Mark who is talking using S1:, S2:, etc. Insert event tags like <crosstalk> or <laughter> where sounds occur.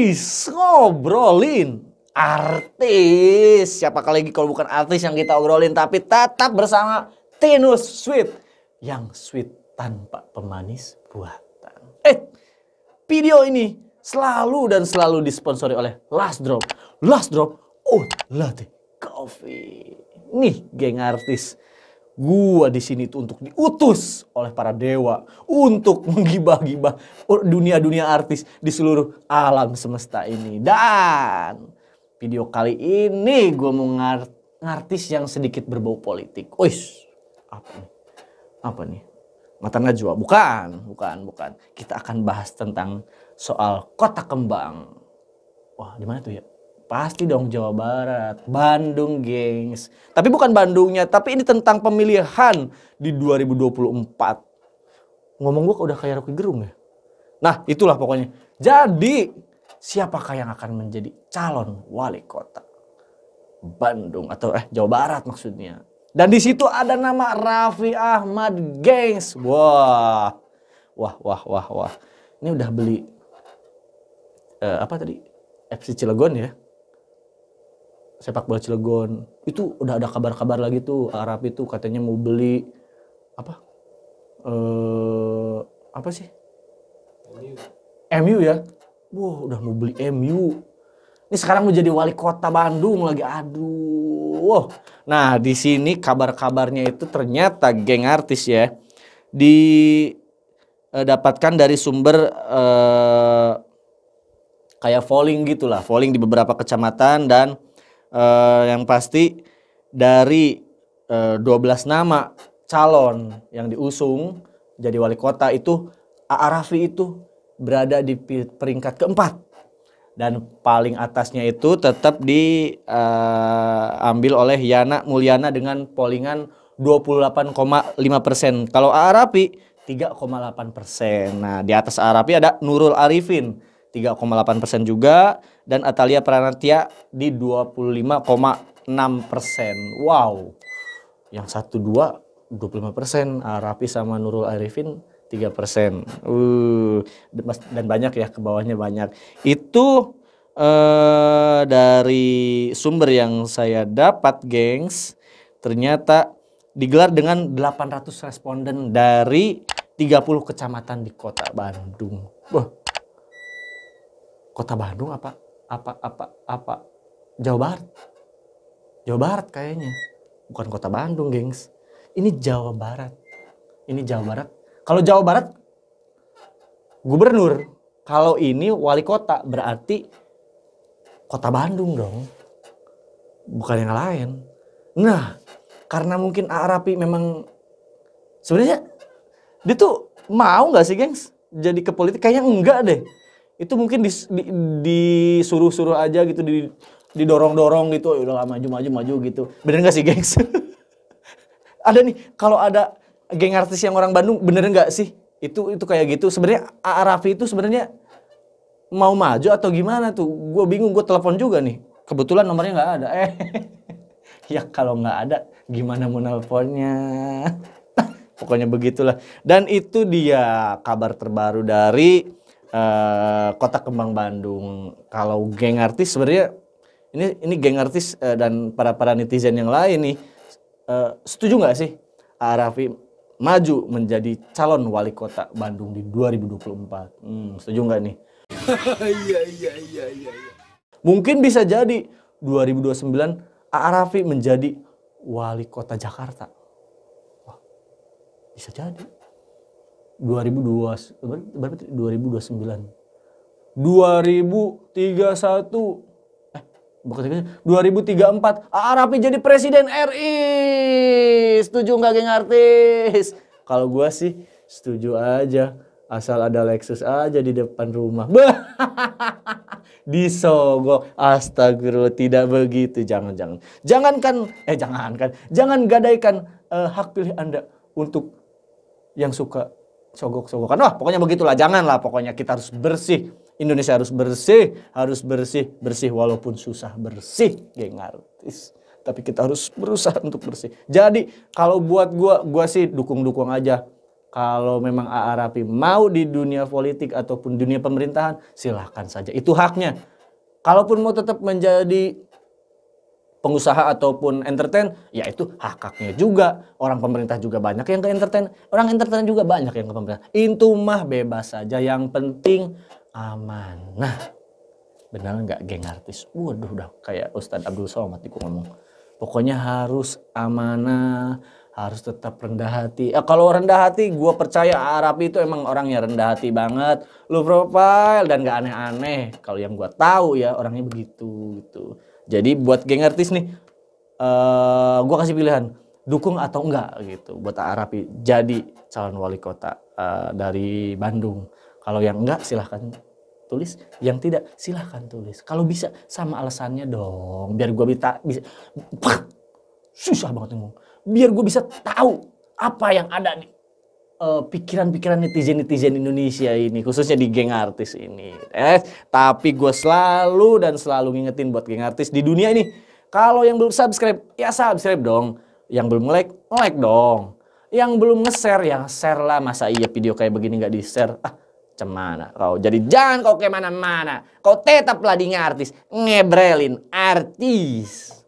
S1: Guys, ngobrolin artis. Siapa lagi kalau bukan artis yang kita obrolin tapi tetap bersama Tinus Sweet yang sweet tanpa pemanis buatan. Eh, video ini selalu dan selalu disponsori oleh Last Drop. Last Drop, oh latte coffee. Nih geng artis Gua di sini itu untuk diutus oleh para dewa untuk <laughs> menggibah-gibah dunia-dunia artis di seluruh alam semesta ini. Dan video kali ini gue mau ngar ngartis yang sedikit berbau politik. Wih, apa nih? Apa nih? Mata Najwa? Bukan, bukan, bukan. Kita akan bahas tentang soal kota kembang. Wah, di mana tuh ya? Pasti dong Jawa Barat, Bandung gengs. Tapi bukan Bandungnya, tapi ini tentang pemilihan di 2024. Ngomong gue udah kayak Rocky Gerung ya? Nah itulah pokoknya. Jadi siapakah yang akan menjadi calon wali kota Bandung atau eh Jawa Barat maksudnya. Dan di situ ada nama Raffi Ahmad gengs. Wah, wah, wah, wah, wah. Ini udah beli uh, apa tadi FC Cilegon ya sepak bola Cilegon itu udah ada kabar-kabar lagi tuh Arab itu katanya mau beli apa eh apa sih MU, MU ya wow udah mau beli MU ini sekarang mau jadi wali kota Bandung lagi aduh nah di sini kabar-kabarnya itu ternyata geng artis ya didapatkan eh, dari sumber eh, kayak falling gitulah falling di beberapa kecamatan dan uh, yang pasti dari uh, eh, 12 nama calon yang diusung jadi wali kota itu A.A. Rafli itu berada di peringkat keempat dan paling atasnya itu tetap diambil eh, uh, oleh Yana Mulyana dengan pollingan 28,5 persen. Kalau A.A. koma 3,8 persen. Nah di atas A.A. ada Nurul Arifin 3,8 persen juga dan Atalia Pranatia di 25,6 persen. Wow, yang satu dua 25 persen, ah, Rapi sama Nurul Arifin 3 persen. Uh, dan banyak ya ke bawahnya banyak. Itu eh, dari sumber yang saya dapat, gengs. Ternyata digelar dengan 800 responden dari 30 kecamatan di kota Bandung. Wah, kota Bandung apa apa apa apa Jawa Barat Jawa Barat kayaknya bukan kota Bandung gengs ini Jawa Barat ini Jawa Barat kalau Jawa Barat gubernur kalau ini wali kota berarti kota Bandung dong bukan yang lain nah karena mungkin Arapi memang sebenarnya dia tuh mau nggak sih gengs jadi ke politik kayaknya enggak deh itu mungkin disuruh-suruh di, disuruh-suruh aja gitu didorong-dorong gitu ya udah lama maju maju maju gitu bener gak sih gengs <laughs> ada nih kalau ada geng artis yang orang Bandung bener nggak sih itu itu kayak gitu sebenarnya Raffi itu sebenarnya mau maju atau gimana tuh gue bingung gue telepon juga nih kebetulan nomornya nggak ada eh <laughs> ya kalau nggak ada gimana mau nelponnya <laughs> pokoknya begitulah dan itu dia kabar terbaru dari uh, Kota Kembang Bandung. Kalau geng artis sebenarnya ini ini geng artis uh, dan para para netizen yang lain nih uh, setuju nggak sih Arafi maju menjadi calon wali kota Bandung di 2024? Hmm, setuju nggak nih? <laughs> Iya, iya iya iya iya. Mungkin bisa jadi 2029 Arafi menjadi wali kota Jakarta. bisa jadi. 2002 berapa 2029 2031 eh bukan 2034 A.A. Rafi jadi presiden RI setuju nggak geng artis kalau gua sih setuju aja asal ada Lexus aja di depan rumah <laughs> disogok astagfirullah tidak begitu jangan jangan jangankan eh jangankan jangan gadaikan uh, hak pilih anda untuk yang suka sogok-sogokan. Wah, pokoknya begitulah. Janganlah, pokoknya kita harus bersih. Indonesia harus bersih, harus bersih, bersih walaupun susah bersih, geng artis. Tapi kita harus berusaha untuk bersih. Jadi, kalau buat gua, gua sih dukung-dukung aja. Kalau memang AA Rapi mau di dunia politik ataupun dunia pemerintahan, silahkan saja. Itu haknya. Kalaupun mau tetap menjadi pengusaha ataupun entertain, ya itu hakaknya juga. Orang pemerintah juga banyak yang ke entertain, orang entertain juga banyak yang ke pemerintah. Itu mah bebas saja, yang penting amanah. Benar nggak geng artis? Waduh udah kayak Ustadz Abdul Somad itu ngomong. Pokoknya harus amanah, harus tetap rendah hati. Eh, kalau rendah hati, gue percaya Arab itu emang orangnya rendah hati banget. Lu profile dan gak aneh-aneh. Kalau yang gue tahu ya orangnya begitu gitu. Jadi buat geng artis nih, uh, eh, gue kasih pilihan dukung atau enggak gitu buat Arapi jadi calon wali kota uh, dari Bandung. Kalau yang enggak silahkan tulis, yang tidak silahkan tulis. Kalau bisa sama alasannya dong, biar gue bisa, bisa susah banget ngomong. Biar gue bisa tahu apa yang ada nih. Eh, pikiran-pikiran uh, netizen-netizen Indonesia ini, khususnya di geng artis ini. Eh, tapi gue selalu dan selalu ngingetin buat geng artis di dunia ini, kalau yang belum subscribe, ya subscribe dong. Yang belum like, like dong. Yang belum nge-share, ya share lah. Masa iya video kayak begini nggak di-share? Ah, cemana kau. Jadi jangan kau kemana-mana. Kau tetaplah di artis. Ngebrelin artis.